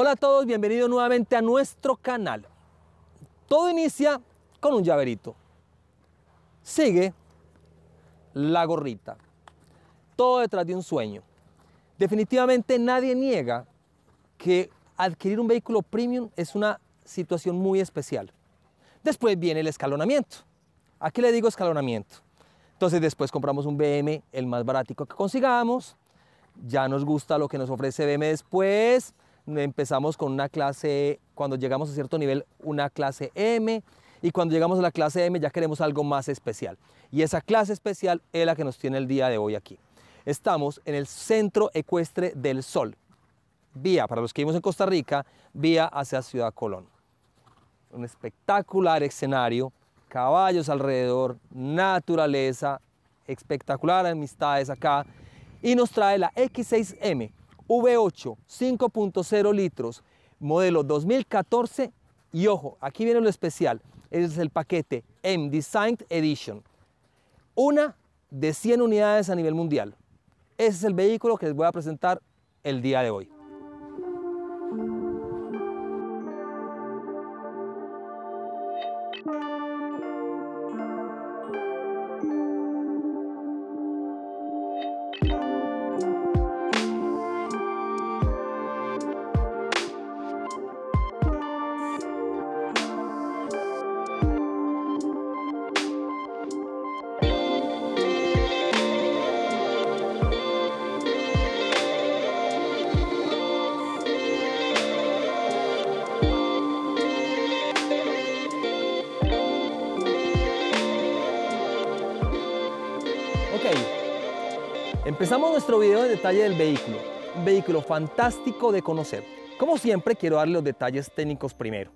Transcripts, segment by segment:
Hola a todos, bienvenidos nuevamente a nuestro canal. Todo inicia con un llaverito. Sigue la gorrita. Todo detrás de un sueño. Definitivamente nadie niega que adquirir un vehículo premium es una situación muy especial. Después viene el escalonamiento. Aquí le digo escalonamiento? Entonces después compramos un BM, el más barático que consigamos. Ya nos gusta lo que nos ofrece BM después empezamos con una clase, cuando llegamos a cierto nivel, una clase M, y cuando llegamos a la clase M ya queremos algo más especial. Y esa clase especial es la que nos tiene el día de hoy aquí. Estamos en el Centro Ecuestre del Sol, vía, para los que vivimos en Costa Rica, vía hacia Ciudad Colón. Un espectacular escenario, caballos alrededor, naturaleza, espectacular amistades acá, y nos trae la X6M, V8 5.0 litros, modelo 2014 y ojo, aquí viene lo especial, es el paquete M Designed Edition. Una de 100 unidades a nivel mundial. Ese es el vehículo que les voy a presentar el día de hoy. Empezamos nuestro video de detalle del vehículo, vehículo fantástico de conocer. Como siempre, quiero darle los detalles técnicos primero.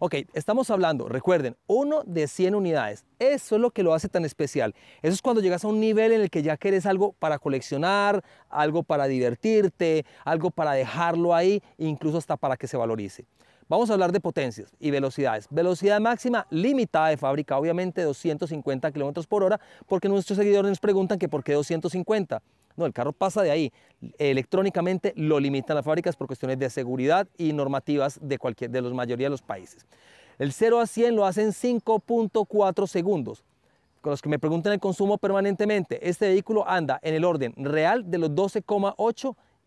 Ok, estamos hablando, recuerden, uno de 100 unidades. Eso es lo que lo hace tan especial. Eso es cuando llegas a un nivel en el que ya querés algo para coleccionar, algo para divertirte, algo para dejarlo ahí, incluso hasta para que se valorice. Vamos a hablar de potencias y velocidades. Velocidad máxima limitada de fábrica, obviamente 250 km por hora, porque nuestros seguidores nos preguntan que por qué 250. No, el carro pasa de ahí. Electrónicamente lo limitan las fábricas por cuestiones de seguridad y normativas de, cualquier, de la mayoría de los países. El 0 a 100 lo hacen 5.4 segundos. Con los que me preguntan el consumo permanentemente, este vehículo anda en el orden real de los 12,8,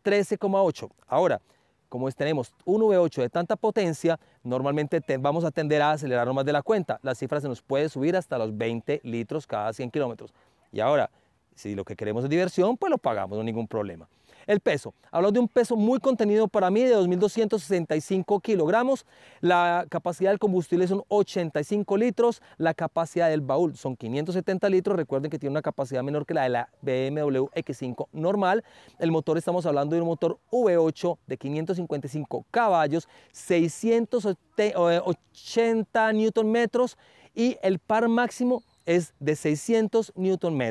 13,8. Ahora, como tenemos un V8 de tanta potencia, normalmente vamos a tender a acelerar más de la cuenta. La cifra se nos puede subir hasta los 20 litros cada 100 kilómetros. Y ahora, si lo que queremos es diversión, pues lo pagamos, no ningún problema. El peso. Hablamos de un peso muy contenido para mí de 2.265 kilogramos. La capacidad del combustible son 85 litros. La capacidad del baúl son 570 litros. Recuerden que tiene una capacidad menor que la de la BMW X5 normal. El motor, estamos hablando de un motor V8 de 555 caballos, 680 eh, Nm y el par máximo es de 600 Nm.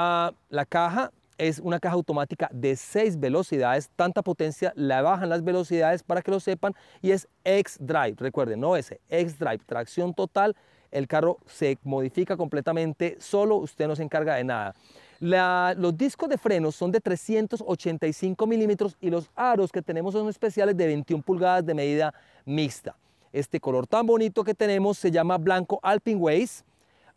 Ah, la caja es una caja automática de 6 velocidades, tanta potencia, la bajan las velocidades para que lo sepan y es X-Drive, recuerden, no ese, X-Drive, tracción total, el carro se modifica completamente solo, usted no se encarga de nada. los discos de frenos son de 385 milímetros y los aros que tenemos son especiales de 21 pulgadas de medida mixta. Este color tan bonito que tenemos se llama blanco Alpine Ways.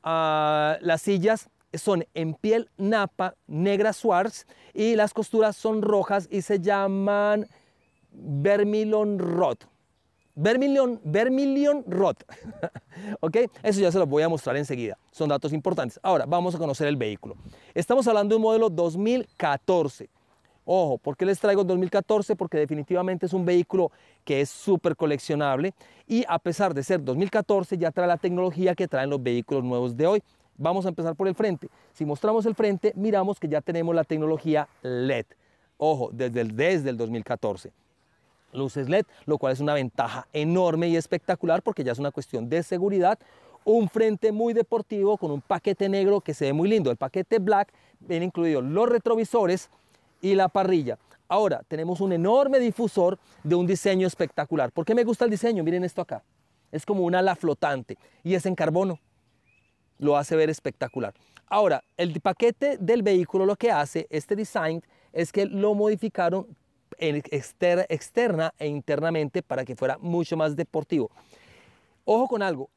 Ah, las sillas son en piel napa, negra Swartz, y las costuras son rojas y se llaman Vermilion Rot Vermilion, Vermilion rot ¿Ok? Eso ya se los voy a mostrar enseguida. Son datos importantes. Ahora, vamos a conocer el vehículo. Estamos hablando de un modelo 2014. Ojo, ¿por qué les traigo 2014? Porque definitivamente es un vehículo que es súper coleccionable y a pesar de ser 2014 ya trae la tecnología que traen los vehículos nuevos de hoy. Vamos a empezar por el frente. Si mostramos el frente, miramos que ya tenemos la tecnología LED. Ojo, desde el, desde el 2014 luces LED, lo cual es una ventaja enorme y espectacular porque ya es una cuestión de seguridad. Un frente muy deportivo con un paquete negro que se ve muy lindo. El paquete black viene incluido los retrovisores y la parrilla. Ahora tenemos un enorme difusor de un diseño espectacular. ¿Por qué me gusta el diseño? Miren esto acá. Es como un ala flotante y es en carbono lo hace ver espectacular. Ahora, el paquete del vehículo lo que hace, este design, es que lo modificaron externa, externa e internamente para que fuera mucho más deportivo. Ojo con algo,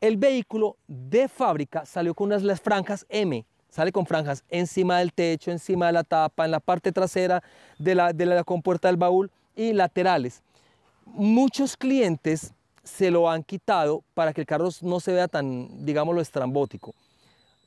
el vehículo de fábrica salió con unas las franjas M, sale con franjas encima del techo, encima de la tapa, en la parte trasera de la, de la compuerta del baúl y laterales. Muchos clientes se lo han quitado para que el carro no se vea tan, digámoslo, estrambótico.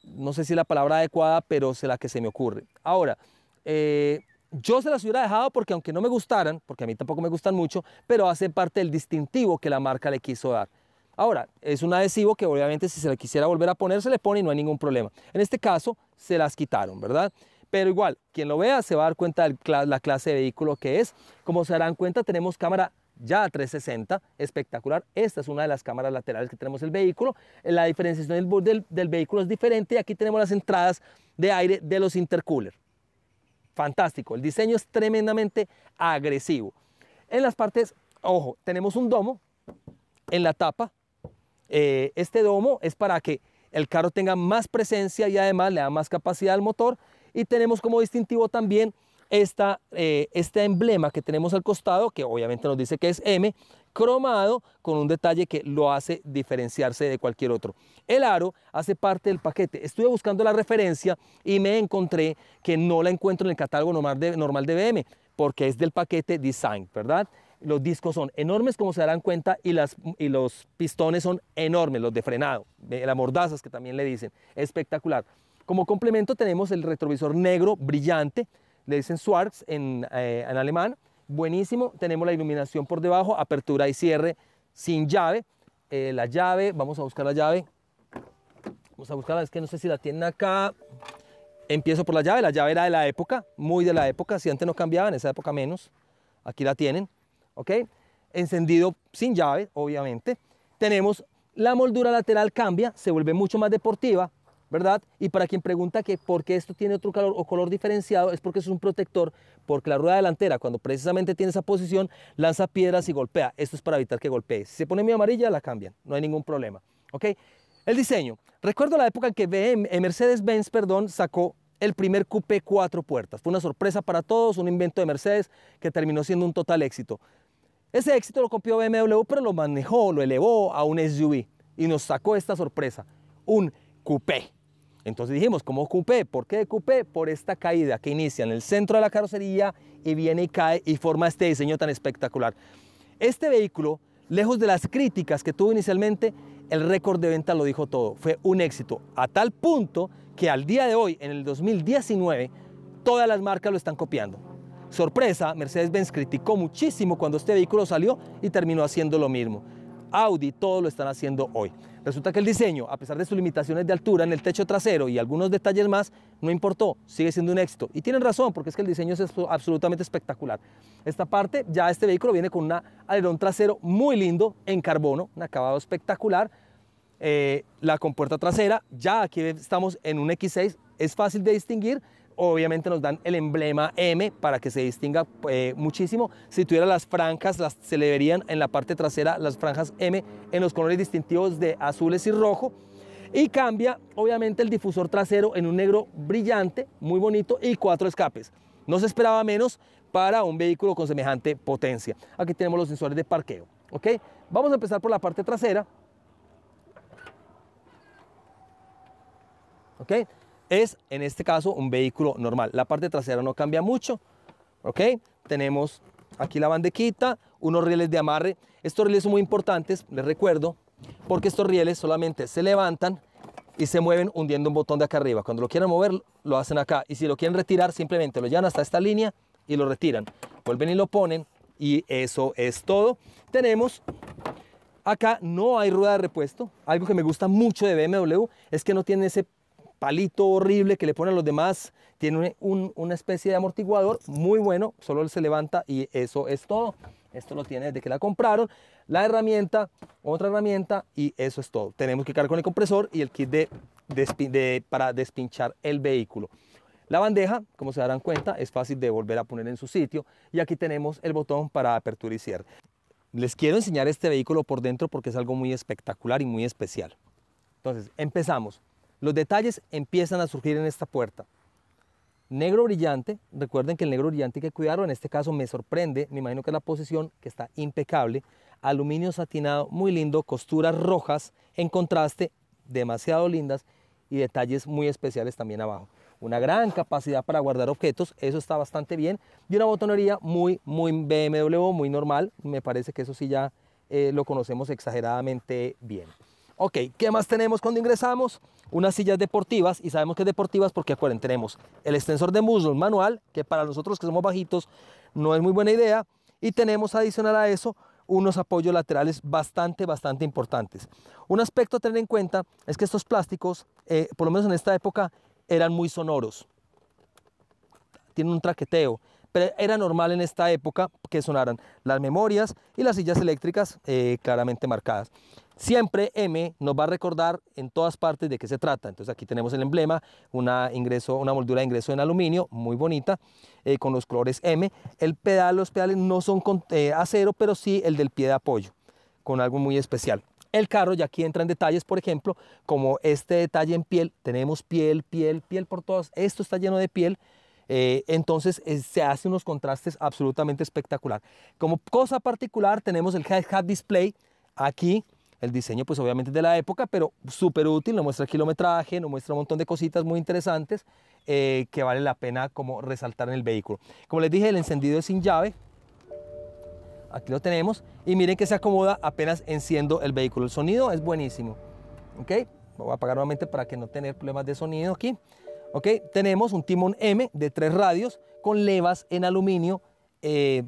No sé si es la palabra adecuada, pero es la que se me ocurre. Ahora, eh, yo se las hubiera dejado porque aunque no me gustaran, porque a mí tampoco me gustan mucho, pero hace parte del distintivo que la marca le quiso dar. Ahora, es un adhesivo que obviamente si se le quisiera volver a poner, se le pone y no hay ningún problema. En este caso, se las quitaron, ¿verdad? Pero igual, quien lo vea se va a dar cuenta de la clase de vehículo que es. Como se darán cuenta, tenemos cámara ya a 360, espectacular. Esta es una de las cámaras laterales que tenemos el vehículo. La diferenciación del, del, del vehículo es diferente aquí tenemos las entradas de aire de los intercooler. Fantástico, el diseño es tremendamente agresivo. En las partes, ojo, tenemos un domo en la tapa. Eh, este domo es para que el carro tenga más presencia y además le da más capacidad al motor. Y tenemos como distintivo también esta, eh, este emblema que tenemos al costado, que obviamente nos dice que es M, cromado con un detalle que lo hace diferenciarse de cualquier otro. El aro hace parte del paquete. Estuve buscando la referencia y me encontré que no la encuentro en el catálogo normal de, normal de BM, porque es del paquete Design, ¿verdad? Los discos son enormes como se darán cuenta y, las, y los pistones son enormes, los de frenado, las mordazas que también le dicen. Espectacular. Como complemento tenemos el retrovisor negro brillante le dicen Swartz eh, en, alemán. Buenísimo, tenemos la iluminación por debajo, apertura y cierre sin llave. Eh, la llave, vamos a buscar la llave. Vamos a buscarla, es que no sé si la tienen acá. Empiezo por la llave, la llave era de la época, muy de la época, si antes no cambiaban, en esa época menos. Aquí la tienen, ¿ok? Encendido sin llave, obviamente. Tenemos la moldura lateral cambia, se vuelve mucho más deportiva, ¿verdad? Y para quien pregunta que por qué esto tiene otro color o color diferenciado, es porque es un protector, porque la rueda delantera, cuando precisamente tiene esa posición, lanza piedras y golpea. Esto es para evitar que golpee. Si se pone medio amarilla, la cambian, no hay ningún problema, ¿ok? El diseño. Recuerdo la época en que eh, Mercedes-Benz, perdón, sacó el primer coupé cuatro puertas. Fue una sorpresa para todos, un invento de Mercedes que terminó siendo un total éxito. Ese éxito lo copió BMW, pero lo manejó, lo elevó a un SUV y nos sacó esta sorpresa, un coupé. Entonces dijimos, ¿cómo coupé? ¿Por qué coupé? Por esta caída que inicia en el centro de la carrocería y viene y cae y forma este diseño tan espectacular. Este vehículo, lejos de las críticas que tuvo inicialmente, el récord de venta lo dijo todo. Fue un éxito, a tal punto que al día de hoy, en el 2019, todas las marcas lo están copiando. Sorpresa, Mercedes-Benz criticó muchísimo cuando este vehículo salió y terminó haciendo lo mismo. Audi, todo lo están haciendo hoy. Resulta que el diseño, a pesar de sus limitaciones de altura en el techo trasero y algunos detalles más, no importó, sigue siendo un éxito. Y tienen razón, porque es que el diseño es absolutamente espectacular. Esta parte, ya este vehículo viene con un alerón trasero muy lindo en carbono, un acabado espectacular. Eh, la compuerta trasera, ya aquí estamos en un X6 es fácil de distinguir, obviamente nos dan el emblema M para que se distinga eh, muchísimo. Si tuviera las franjas, se le verían en la parte trasera las franjas M en los colores distintivos de azules y rojo. Y cambia, obviamente, el difusor trasero en un negro brillante, muy bonito, y cuatro escapes. No se esperaba menos para un vehículo con semejante potencia. Aquí tenemos los sensores de parqueo. ¿ok? Vamos a empezar por la parte trasera. ¿ok? es en este caso un vehículo normal. La parte trasera no cambia mucho, ¿ok? Tenemos aquí la bandequita, unos rieles de amarre. Estos rieles son muy importantes, les recuerdo, porque estos rieles solamente se levantan y se mueven hundiendo un botón de acá arriba. Cuando lo quieran mover, lo hacen acá. Y si lo quieren retirar, simplemente lo llevan hasta esta línea y lo retiran. Vuelven y lo ponen y eso es todo. Tenemos acá no hay rueda de repuesto. Algo que me gusta mucho de BMW es que no tiene ese palito horrible que le ponen los demás. Tiene una especie de amortiguador muy bueno, solo se levanta y eso es todo. Esto lo tiene desde que la compraron. La herramienta, otra herramienta y eso es todo. Tenemos que cargar con el compresor y el kit de, para despinchar el vehículo. La bandeja, como se darán cuenta, es fácil de volver a poner en su sitio y aquí tenemos el botón para apertura y cierre. Les quiero enseñar este vehículo por dentro porque es algo muy espectacular y muy especial. Entonces, empezamos. Los detalles empiezan a surgir en esta puerta. Negro brillante, recuerden que el negro brillante que cuidarlo, en este caso me sorprende, me imagino que es la posición que está impecable. Aluminio satinado, muy lindo, costuras rojas en contraste, demasiado lindas y detalles muy especiales también abajo. Una gran capacidad para guardar objetos, eso está bastante bien. Y una botonería muy, muy BMW, muy normal, me parece que eso sí ya eh, lo conocemos exageradamente bien. Ok, ¿qué más tenemos cuando ingresamos? Unas sillas deportivas y sabemos que deportivas porque acuérdense, tenemos el extensor de muslos manual, que para nosotros que somos bajitos no es muy buena idea, y tenemos adicional a eso unos apoyos laterales bastante, bastante importantes. Un aspecto a tener en cuenta es que estos plásticos, eh, por lo menos en esta época, eran muy sonoros. Tienen un traqueteo, pero era normal en esta época que sonaran las memorias y las sillas eléctricas eh, claramente marcadas. Siempre M nos va a recordar en todas partes de qué se trata. Entonces aquí tenemos el emblema, una, ingreso, una moldura de ingreso en aluminio, muy bonita, eh, con los colores M. El pedal, los pedales no son eh, acero, pero sí el del pie de apoyo, con algo muy especial. El carro, ya aquí entran en detalles, por ejemplo, como este detalle en piel, tenemos piel, piel, piel por todas, esto está lleno de piel, eh, entonces se hacen unos contrastes absolutamente espectacular. Como cosa particular tenemos el head-up display aquí el diseño pues obviamente de la época, pero súper útil, nos muestra el kilometraje, nos muestra un montón de cositas muy interesantes eh, que vale la pena como resaltar en el vehículo. Como les dije, el encendido es sin llave, aquí lo tenemos, y miren que se acomoda apenas enciendo el vehículo. El sonido es buenísimo, ¿ok? Lo voy a apagar nuevamente para que no tener problemas de sonido aquí. ¿ok? Tenemos un timón M de tres radios con levas en aluminio eh,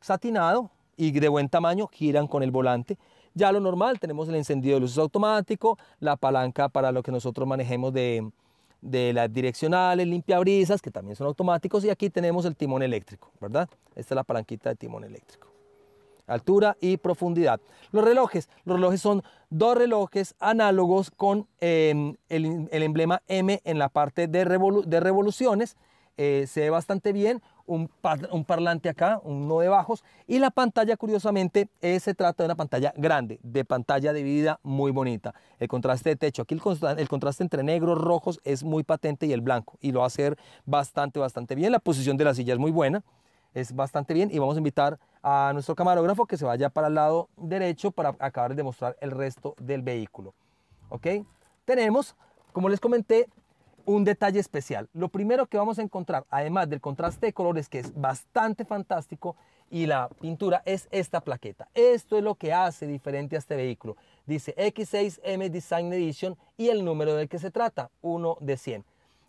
satinado y de buen tamaño, giran con el volante. Ya lo normal, tenemos el encendido de luces automático, la palanca para lo que nosotros manejemos de, las direccionales, limpiabrisas, que también son automáticos, y aquí tenemos el timón eléctrico, ¿verdad? Esta es la palanquita de timón eléctrico. Altura y profundidad. Los relojes. Los relojes son dos relojes análogos con em, el, emblema M en la parte de, revoluciones. Eh, se ve bastante bien un, parlante acá, uno de bajos, y la pantalla, curiosamente, eh, se trata de una pantalla grande, de pantalla de vida muy bonita. El contraste de techo, aquí el, contraste entre negros, rojos es muy patente y el blanco, y lo va a hacer bastante, bastante bien. La posición de la silla es muy buena, es bastante bien, y vamos a invitar a nuestro camarógrafo que se vaya para el lado derecho para acabar de mostrar el resto del vehículo. ¿Ok? Tenemos, como les comenté, un detalle especial. Lo primero que vamos a encontrar, además del contraste de colores que es bastante fantástico, y la pintura es esta plaqueta. Esto es lo que hace diferente a este vehículo. Dice X6M Design Edition y el número del que se trata, 1 de 100.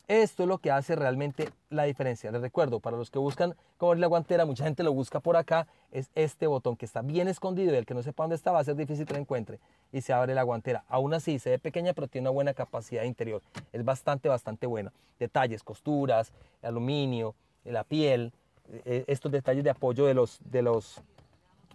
Esto es lo que hace realmente la diferencia. Les recuerdo, para los que buscan cómo la guantera, mucha gente lo busca por acá, es este botón que está bien escondido y el que no sepa dónde está va a ser difícil que lo encuentre y se abre la guantera. Aún así, se ve pequeña, pero tiene una buena capacidad interior. Es bastante, bastante buena. Detalles, costuras, aluminio, la piel, e, e, estos detalles de apoyo de los, de los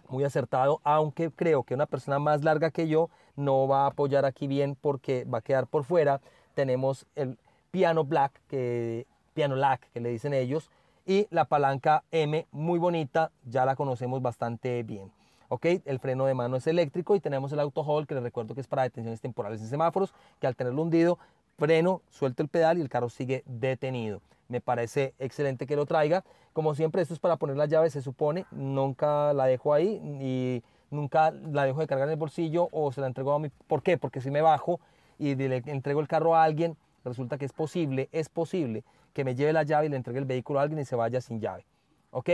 muy acertado, aunque creo que una persona más larga que yo no va a apoyar aquí bien porque va a quedar por fuera. Tenemos el, piano black, que, piano que le dicen ellos, y la palanca M, muy bonita, ya la conocemos bastante bien. ¿ok? El freno de mano es eléctrico y tenemos el auto hold, que les recuerdo que es para detenciones temporales en semáforos, que al tenerlo hundido, freno, suelto el pedal y el carro sigue detenido. Me parece excelente que lo traiga. Como siempre, esto es para poner la llave, se supone. Nunca la dejo ahí y nunca la dejo de cargar en el bolsillo o se la entrego a mí. ¿Por qué? Porque si me bajo y le entrego el carro a alguien, resulta que es posible, es posible que me lleve la llave y le entregue el vehículo a alguien y se vaya sin llave. ¿Ok?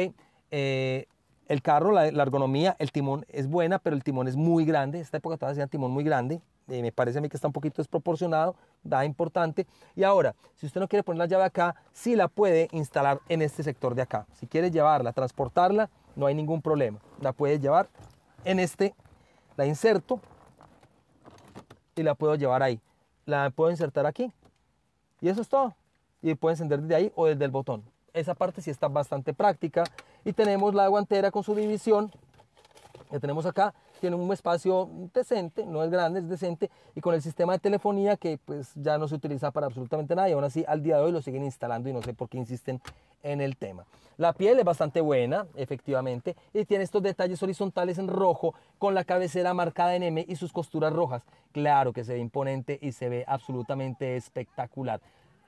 Eh, el carro, la, ergonomía, el timón es buena, pero el timón es muy grande. Esta época todavía hacían timón muy grande. Eh, me parece a mí que está un poquito desproporcionado, da importante. Y ahora, si usted no quiere poner la llave acá, sí la puede instalar en este sector de acá. Si quiere llevarla, transportarla, no hay ningún problema. La puede llevar en este, la inserto y la puedo llevar ahí. La puedo insertar aquí y eso es todo. Y puede encender desde ahí o desde el botón. Esa parte sí está bastante práctica. Y tenemos la guantera con su división que tenemos acá tiene un espacio decente, no es grande, es decente, y con el sistema de telefonía que pues ya no se utiliza para absolutamente nada y aún así al día de hoy lo siguen instalando y no sé por qué insisten en el tema. La piel es bastante buena, efectivamente, y tiene estos detalles horizontales en rojo con la cabecera marcada en M y sus costuras rojas. Claro que se ve imponente y se ve absolutamente espectacular.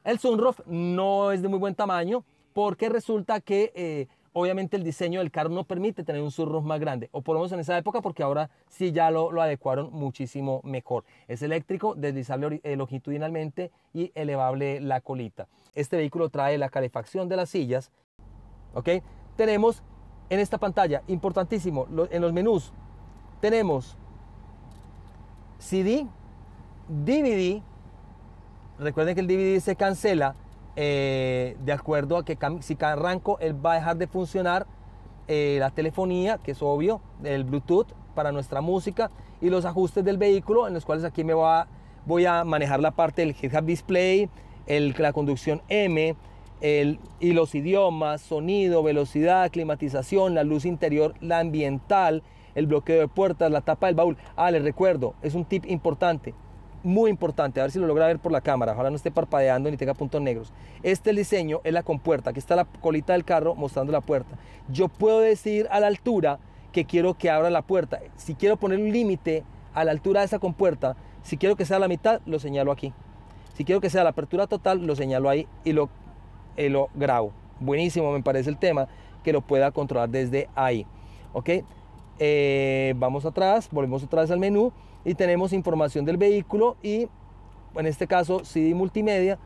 El sunroof no es de muy buen tamaño porque resulta que... Eh, obviamente el diseño del carro no permite tener un surro más grande, o por lo menos en esa época, porque ahora sí ya lo, lo adecuaron muchísimo mejor. Es eléctrico, deslizable eh, longitudinalmente y elevable la colita. Este vehículo trae la calefacción de las sillas, ¿ok? Tenemos en esta pantalla, importantísimo, en los menús, tenemos CD, DVD, recuerden que el DVD se cancela, eh, de acuerdo a que si arranco, él va a dejar de funcionar eh, la telefonía, que es obvio, el Bluetooth para nuestra música y los ajustes del vehículo, en los cuales aquí me voy a manejar la parte del head display, el, la conducción M, y los idiomas, sonido, velocidad, climatización, la luz interior, la ambiental, el bloqueo de puertas, la tapa del baúl. Ah, les recuerdo, es un tip importante muy importante, a ver si lo logra ver por la cámara, ojalá no esté parpadeando ni tenga puntos negros. Este diseño es la compuerta, aquí está la colita del carro mostrando la puerta. Yo puedo decir a la altura que quiero que abra la puerta. Si quiero poner un límite a la altura de esa compuerta, si quiero que sea la mitad, lo señalo aquí. Si quiero que sea la apertura total, lo señalo ahí y lo, lo grabo. Buenísimo, me parece el tema, que lo pueda controlar desde ahí. ¿Ok? Eh, vamos atrás, volvemos otra vez al menú y tenemos información del vehículo y en este caso CD multimedia,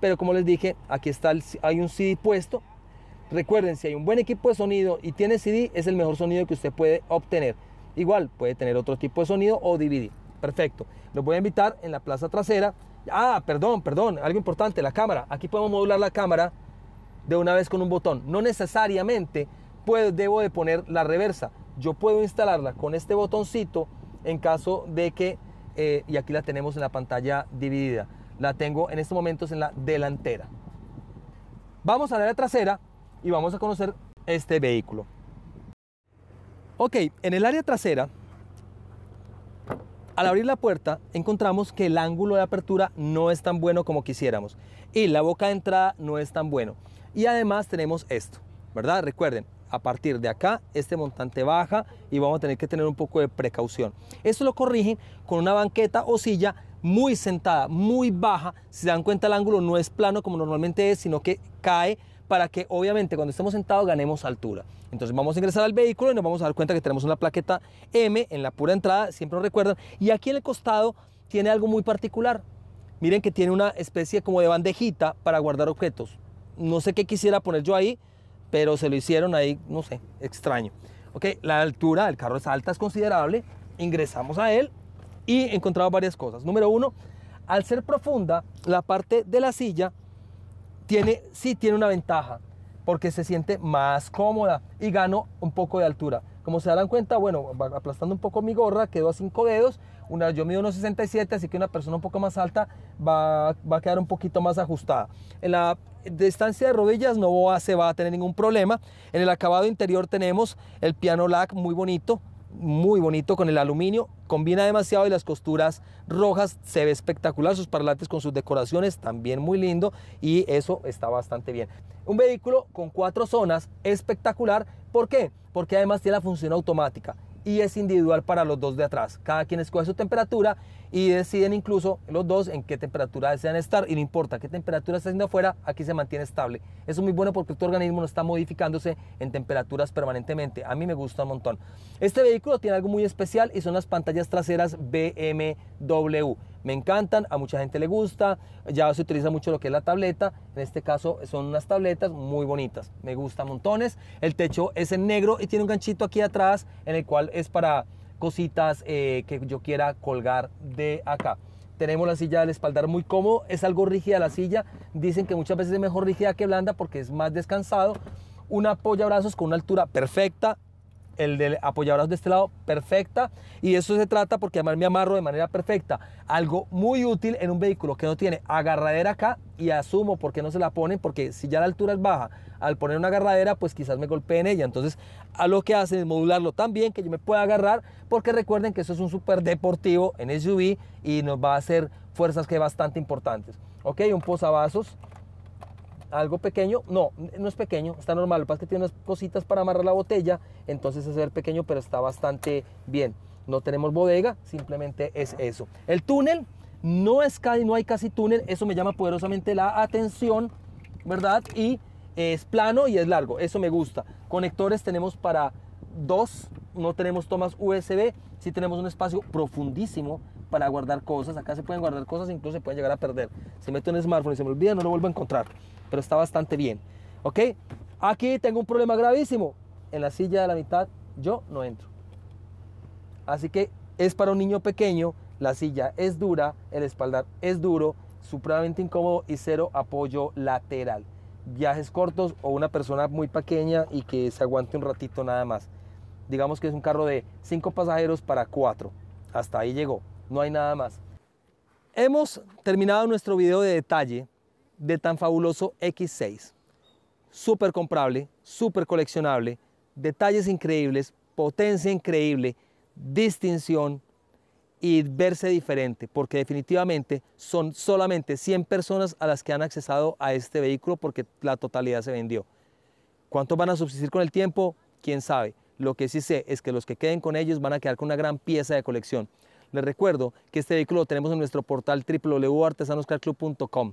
pero como les dije, aquí está el, hay un CD puesto. Recuerden, si hay un buen equipo de sonido y tiene CD, es el mejor sonido que usted puede obtener. Igual, puede tener otro tipo de sonido o DVD. Perfecto. Los voy a invitar en la plaza trasera. Ah, perdón, perdón, algo importante, la cámara. Aquí podemos modular la cámara de una vez con un botón. No necesariamente debo de poner la reversa. Yo puedo instalarla con este botoncito en caso de que, eh, y aquí la tenemos en la pantalla dividida, la tengo en estos momentos en la delantera. Vamos a la trasera y vamos a conocer este vehículo. Ok, en el área trasera, al abrir la puerta, encontramos que el ángulo de apertura no es tan bueno como quisiéramos y la boca de entrada no es tan bueno. Y además tenemos esto, ¿verdad? Recuerden, a partir de acá este montante baja y vamos a tener que tener un poco de precaución. Eso lo corrigen con una banqueta o silla muy sentada, muy baja. Si se dan cuenta el ángulo no es plano como normalmente es, sino que cae para que obviamente cuando estemos sentados ganemos altura. Entonces vamos a ingresar al vehículo y nos vamos a dar cuenta que tenemos una plaqueta M en la pura entrada, siempre lo recuerdan. Y aquí en el costado tiene algo muy particular. Miren que tiene una especie como de bandejita para guardar objetos. No sé qué quisiera poner yo ahí, pero se lo hicieron ahí, no sé, extraño. Ok, la altura del carro es alta, es considerable. Ingresamos a él y encontramos varias cosas. Número uno, al ser profunda, la parte de la silla tiene, sí tiene una ventaja, porque se siente más cómoda y gano un poco de altura. Como se darán cuenta, bueno, aplastando un poco mi gorra, quedó a cinco dedos. Una, yo mido 167, así que una persona un poco más alta va, va a quedar un poquito más ajustada. En la distancia de rodillas no se va a tener ningún problema. En el acabado interior tenemos el piano lac muy bonito, muy bonito con el aluminio, combina demasiado y las costuras rojas se ve espectacular, sus parlantes con sus decoraciones también muy lindo y eso está bastante bien. Un vehículo con cuatro zonas espectacular, ¿por qué? Porque además tiene la función automática y es individual para los dos de atrás, cada quien escoge su temperatura y deciden incluso los dos en qué temperatura desean estar y no importa qué temperatura está haciendo afuera, aquí se mantiene estable. Eso es muy bueno porque tu este organismo no está modificándose en temperaturas permanentemente. A mí me gusta un montón. Este vehículo tiene algo muy especial y son las pantallas traseras BMW. Me encantan, a mucha gente le gusta, ya se utiliza mucho lo que es la tableta, en este caso son unas tabletas muy bonitas, me gusta montones. El techo es en negro y tiene un ganchito aquí atrás en el cual es para cositas eh, que yo quiera colgar de acá. Tenemos la silla del espaldar muy cómodo, es algo rígida la silla, dicen que muchas veces es mejor rígida que blanda porque es más descansado. Un brazos con una altura perfecta, el del apoyabrazos de este lado, perfecta. Y eso se trata porque además me amarro de manera perfecta. Algo muy útil en un vehículo que no tiene agarradera acá y asumo Porque no se la ponen, porque si ya la altura es baja, al poner una agarradera, pues quizás me golpeen ella. Entonces, a lo que hacen es modularlo tan bien que yo me pueda agarrar, porque recuerden que eso es un super deportivo en SUV y nos va a hacer fuerzas que bastante importantes. Ok, un posavasos algo pequeño, no, no es pequeño, está normal. Lo que pasa es que tiene unas cositas para amarrar la botella, entonces es ser pequeño, pero está bastante bien. No tenemos bodega, simplemente es eso. El túnel, no, es, no hay casi túnel, eso me llama poderosamente la atención, ¿verdad? Y es plano y es largo, eso me gusta. Conectores tenemos para dos, no tenemos tomas USB, sí tenemos un espacio profundísimo para guardar cosas. Acá se pueden guardar cosas, incluso se pueden llegar a perder. Si meto un smartphone y se me olvida, no lo vuelvo a encontrar. Pero está bastante bien. ¿Ok? Aquí tengo un problema gravísimo. En la silla de la mitad yo no entro. Así que es para un niño pequeño, la silla es dura, el espaldar es duro, supremamente incómodo y cero apoyo lateral. Viajes cortos o una persona muy pequeña y que se aguante un ratito nada más. Digamos que es un carro de 5 pasajeros para 4. Hasta ahí llegó no hay nada más. Hemos terminado nuestro video de detalle de tan fabuloso X6. Súper comprable, súper coleccionable, detalles increíbles, potencia increíble, distinción y verse diferente, porque definitivamente son solamente 100 personas a las que han accesado a este vehículo porque la totalidad se vendió. ¿Cuántos van a subsistir con el tiempo? ¿Quién sabe? Lo que sí sé es que los que queden con ellos van a quedar con una gran pieza de colección. Les recuerdo que este vehículo lo tenemos en nuestro portal www.artesanoscarclub.com.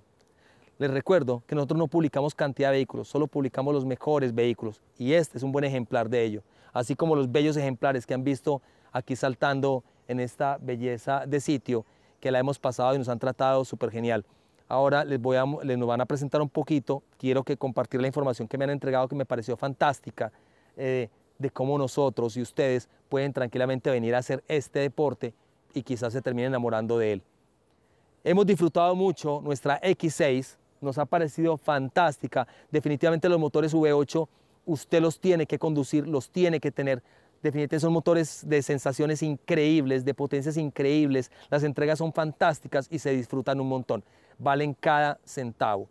Les recuerdo que nosotros no publicamos cantidad de vehículos, solo publicamos los mejores vehículos y este es un buen ejemplar de ello, así como los bellos ejemplares que han visto aquí saltando en esta belleza de sitio que la hemos pasado y nos han tratado súper genial. Ahora les, voy a, les nos van a presentar un poquito, quiero que compartir la información que me han entregado que me pareció fantástica eh, de cómo nosotros y ustedes pueden tranquilamente venir a hacer este deporte y quizás se termine enamorando de él. Hemos disfrutado mucho, nuestra X6 nos ha parecido fantástica. Definitivamente los motores V8 usted los tiene que conducir, los tiene que tener. Definitivamente son motores de sensaciones increíbles, de potencias increíbles. Las entregas son fantásticas y se disfrutan un montón. Valen cada centavo.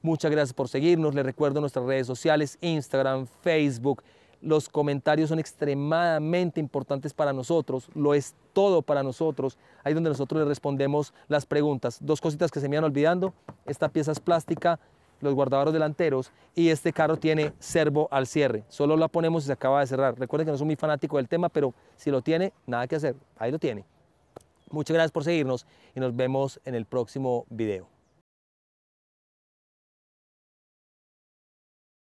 Muchas gracias por seguirnos. Les recuerdo nuestras redes sociales, Instagram, Facebook, los comentarios son extremadamente importantes para nosotros, lo es todo para nosotros. Ahí donde nosotros le respondemos las preguntas. Dos cositas que se me iban olvidando. Esta pieza es plástica, los guardadores delanteros y este carro tiene servo al cierre. Solo la ponemos y se acaba de cerrar. Recuerden que no soy muy fanático del tema, pero si lo tiene, nada que hacer. Ahí lo tiene. Muchas gracias por seguirnos y nos vemos en el próximo video.